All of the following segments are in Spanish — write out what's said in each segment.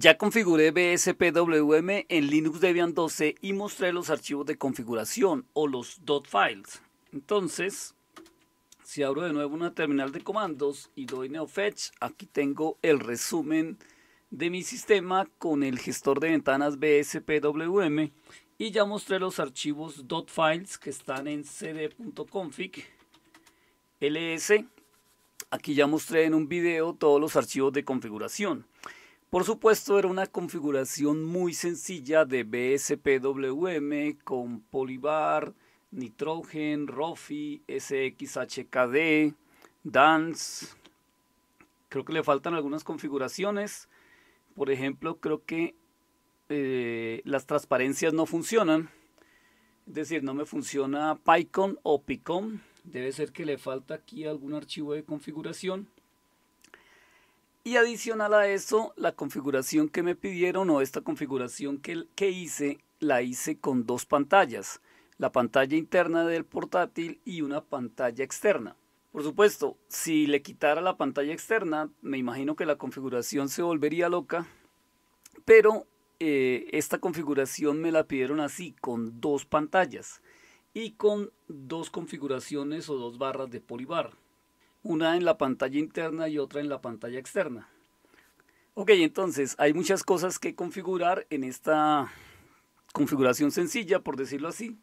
Ya configuré BSPWM en Linux Debian 12 y mostré los archivos de configuración o los .files. Entonces, si abro de nuevo una terminal de comandos y doy neofetch, aquí tengo el resumen de mi sistema con el gestor de ventanas BSPWM y ya mostré los archivos .files que están en cd.config ls. Aquí ya mostré en un video todos los archivos de configuración. Por supuesto, era una configuración muy sencilla de BSPWM con Polybar, Nitrogen, Rofi, SXHKD, Dance. Creo que le faltan algunas configuraciones. Por ejemplo, creo que eh, las transparencias no funcionan. Es decir, no me funciona PyCon o PICOM. Debe ser que le falta aquí algún archivo de configuración. Y adicional a eso, la configuración que me pidieron o esta configuración que, que hice, la hice con dos pantallas. La pantalla interna del portátil y una pantalla externa. Por supuesto, si le quitara la pantalla externa, me imagino que la configuración se volvería loca, pero eh, esta configuración me la pidieron así, con dos pantallas y con dos configuraciones o dos barras de polibar una en la pantalla interna y otra en la pantalla externa. Ok, entonces hay muchas cosas que configurar en esta configuración sencilla, por decirlo así.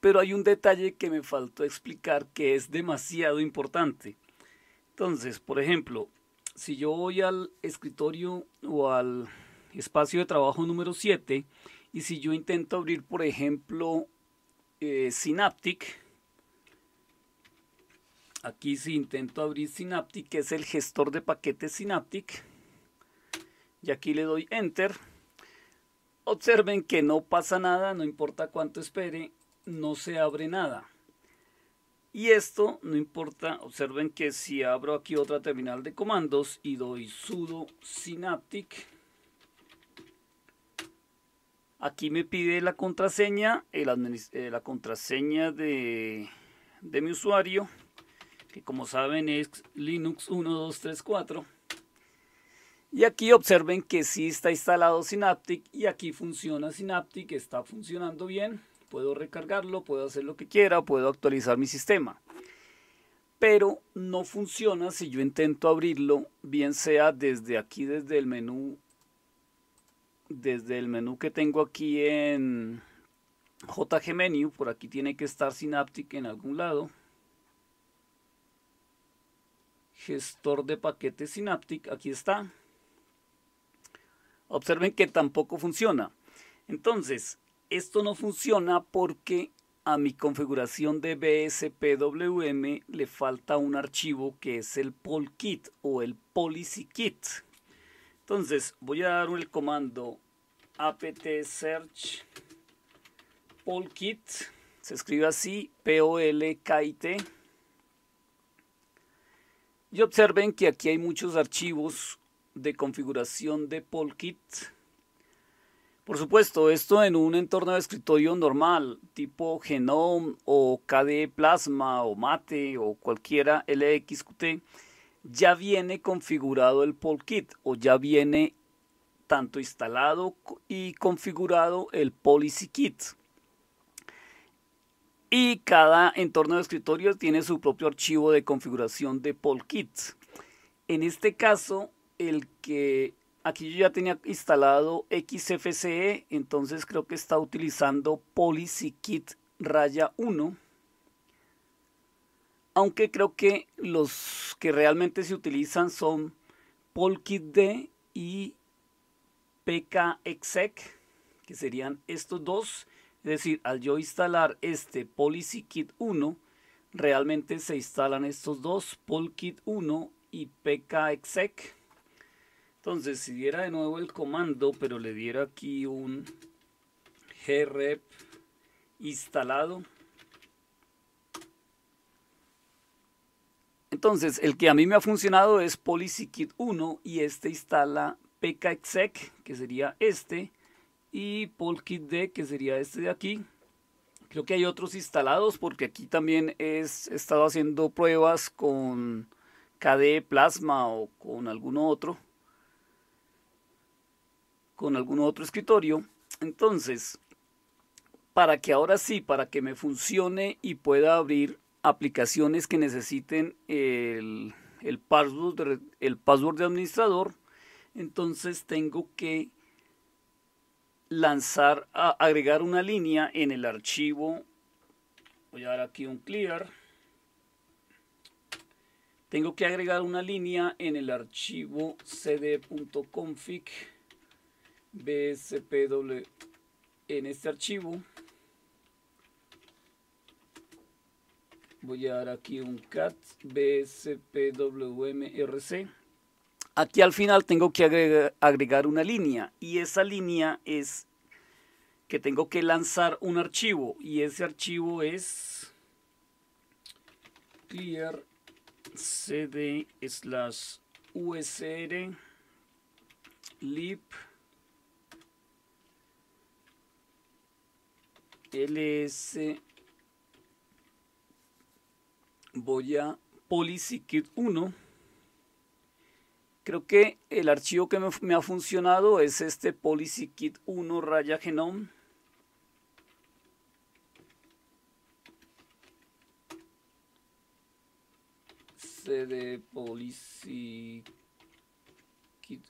Pero hay un detalle que me faltó explicar que es demasiado importante. Entonces, por ejemplo, si yo voy al escritorio o al espacio de trabajo número 7 y si yo intento abrir, por ejemplo, eh, Synaptic, Aquí si intento abrir Synaptic, que es el gestor de paquetes Synaptic, y aquí le doy Enter, observen que no pasa nada, no importa cuánto espere, no se abre nada. Y esto no importa, observen que si abro aquí otra terminal de comandos y doy sudo synaptic, aquí me pide la contraseña, eh, la contraseña de mi usuario, que como saben es Linux 1234. Y aquí observen que sí está instalado Synaptic y aquí funciona Synaptic, está funcionando bien. Puedo recargarlo, puedo hacer lo que quiera, puedo actualizar mi sistema. Pero no funciona si yo intento abrirlo, bien sea desde aquí, desde el menú, desde el menú que tengo aquí en JG Menu, por aquí tiene que estar Synaptic en algún lado gestor de paquetes Synaptic, aquí está. Observen que tampoco funciona. Entonces, esto no funciona porque a mi configuración de BSPWM le falta un archivo que es el polkit o el policy kit. Entonces, voy a dar el comando apt search polkit, se escribe así, p o l k -I -T, y observen que aquí hay muchos archivos de configuración de Polkit. Por supuesto, esto en un entorno de escritorio normal, tipo Genome o KDE Plasma o Mate o cualquiera LXQT, ya viene configurado el Polkit o ya viene tanto instalado y configurado el Policy Kit y cada entorno de escritorio tiene su propio archivo de configuración de Polkit. En este caso, el que aquí yo ya tenía instalado XFCE, entonces creo que está utilizando PolicyKit raya 1. Aunque creo que los que realmente se utilizan son PolkitD y PKExec, que serían estos dos. Es decir, al yo instalar este policykit 1, realmente se instalan estos dos, Polkit 1 y pkexec. Entonces, si diera de nuevo el comando, pero le diera aquí un grep instalado. Entonces, el que a mí me ha funcionado es PolicyKit 1 y este instala pkexec, que sería este y polkitd, que sería este de aquí. Creo que hay otros instalados porque aquí también he estado haciendo pruebas con KDE Plasma o con alguno otro. Con algún otro escritorio. Entonces, para que ahora sí, para que me funcione y pueda abrir aplicaciones que necesiten el, el password de administrador, entonces tengo que lanzar, a agregar una línea en el archivo. Voy a dar aquí un clear. Tengo que agregar una línea en el archivo cd.config bspw en este archivo. Voy a dar aquí un cat bspwmrc Aquí al final tengo que agregar, una línea y esa línea es que tengo que lanzar un archivo y ese archivo es clear cd slash usr lib ls voy a policy 1 Creo que el archivo que me, ha funcionado es este policykit 1 raya genome. cd policykit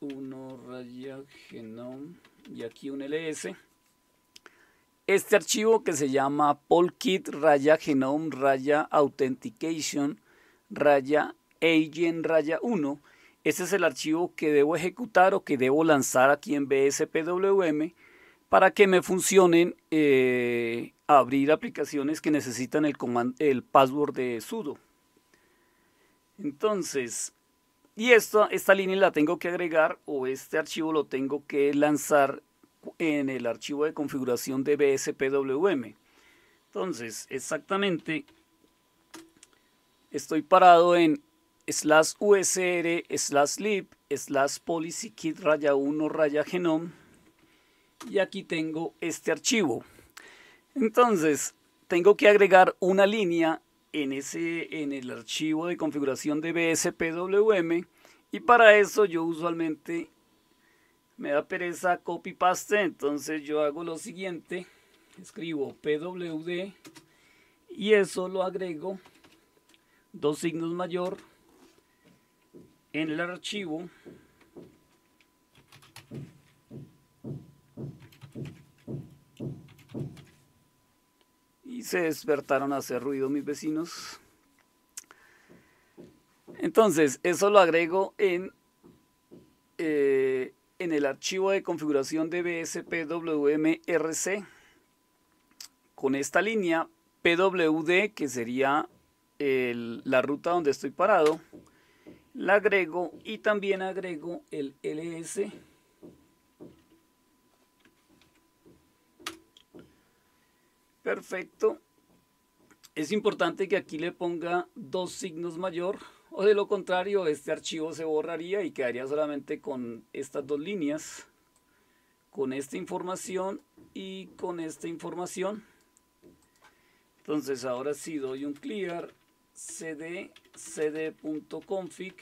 1 raya genome y aquí un ls este archivo que se llama polkit raya genome raya authentication raya agent 1 este es el archivo que debo ejecutar o que debo lanzar aquí en BSPWM para que me funcionen eh, abrir aplicaciones que necesitan el, el password de sudo. Entonces, y esto esta línea la tengo que agregar o este archivo lo tengo que lanzar en el archivo de configuración de BSPWM. Entonces, exactamente, estoy parado en slash usr slash lib slash policy kit raya 1 raya genome y aquí tengo este archivo entonces tengo que agregar una línea en, ese, en el archivo de configuración de BSPWM y para eso yo usualmente me da pereza copy paste entonces yo hago lo siguiente escribo pwd y eso lo agrego dos signos mayor en el archivo y se despertaron a hacer ruido mis vecinos. Entonces, eso lo agrego en, eh, en el archivo de configuración de BSPWMRC con esta línea PWD, que sería la ruta donde estoy parado, la agrego y también agrego el ls perfecto es importante que aquí le ponga dos signos mayor o de lo contrario este archivo se borraría y quedaría solamente con estas dos líneas con esta información y con esta información entonces ahora sí doy un clear cd cd.config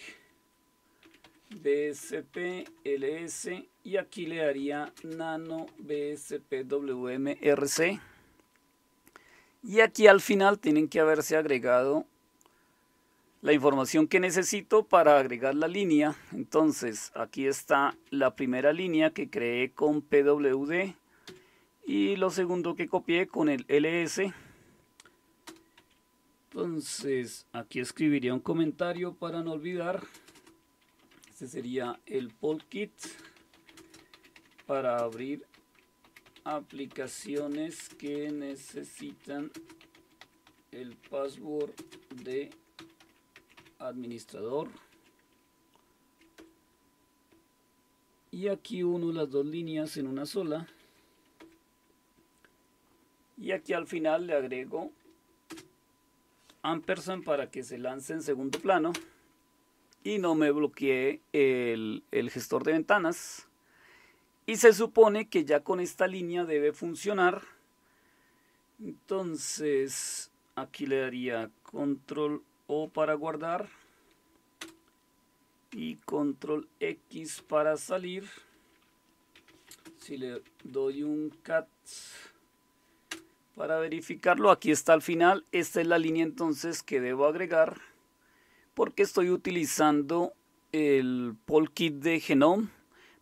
bsp ls y aquí le daría nano bspwmrc y aquí al final tienen que haberse agregado la información que necesito para agregar la línea. Entonces, aquí está la primera línea que creé con PWD y lo segundo que copié con el LS entonces, aquí escribiría un comentario para no olvidar. Este sería el poll kit para abrir aplicaciones que necesitan el password de administrador. Y aquí uno las dos líneas en una sola. Y aquí al final le agrego ampersand para que se lance en segundo plano y no me bloquee el, el gestor de ventanas. Y se supone que ya con esta línea debe funcionar. Entonces, aquí le daría control O para guardar y control X para salir. Si le doy un cat para verificarlo, aquí está al final. Esta es la línea entonces que debo agregar porque estoy utilizando el Polkit de Genome.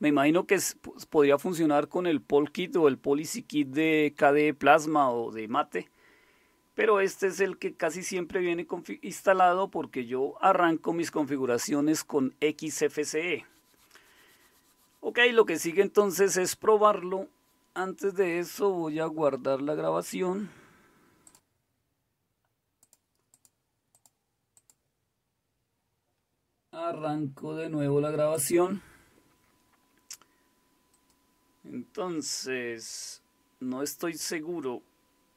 Me imagino que pues, podría funcionar con el Polkit o el policy kit de KDE Plasma o de Mate. Pero este es el que casi siempre viene instalado porque yo arranco mis configuraciones con XFCE. Ok, lo que sigue entonces es probarlo antes de eso voy a guardar la grabación. Arranco de nuevo la grabación. Entonces, no estoy seguro.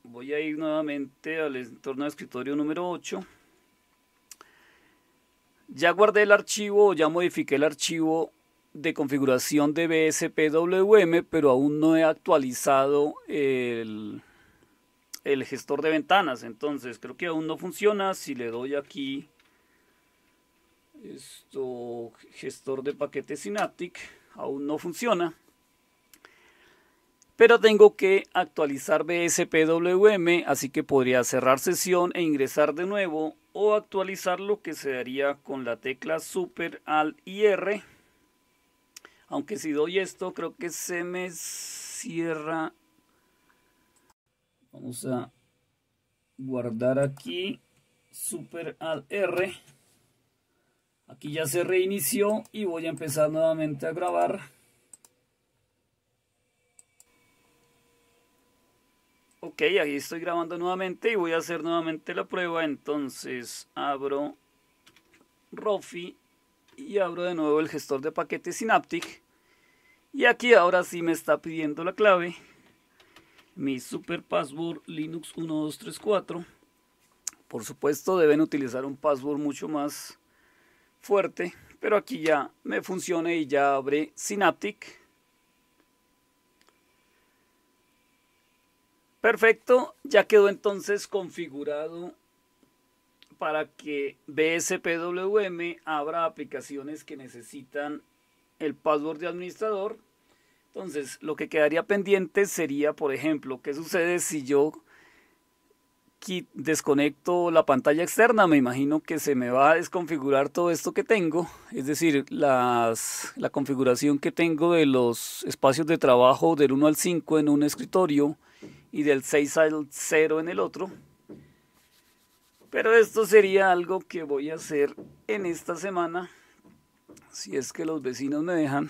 Voy a ir nuevamente al entorno de escritorio número 8. Ya guardé el archivo, ya modifiqué el archivo de configuración de BSPWM, pero aún no he actualizado el, el gestor de ventanas. Entonces, creo que aún no funciona. Si le doy aquí esto, gestor de paquetes Synaptic, aún no funciona. Pero tengo que actualizar BSPWM, así que podría cerrar sesión e ingresar de nuevo o actualizar lo que se daría con la tecla Super al IR aunque si doy esto, creo que se me cierra. Vamos a guardar aquí. Super al R. Aquí ya se reinició y voy a empezar nuevamente a grabar. Ok, aquí estoy grabando nuevamente y voy a hacer nuevamente la prueba. Entonces abro Rofi y abro de nuevo el gestor de paquetes Synaptic y aquí ahora sí me está pidiendo la clave mi super password linux 1234 por supuesto deben utilizar un password mucho más fuerte pero aquí ya me funciona y ya abre Synaptic perfecto ya quedó entonces configurado para que BSPWM abra aplicaciones que necesitan el password de administrador. Entonces, lo que quedaría pendiente sería, por ejemplo, qué sucede si yo desconecto la pantalla externa. Me imagino que se me va a desconfigurar todo esto que tengo. Es decir, la configuración que tengo de los espacios de trabajo del 1 al 5 en un escritorio y del 6 al 0 en el otro. Pero esto sería algo que voy a hacer en esta semana, si es que los vecinos me dejan.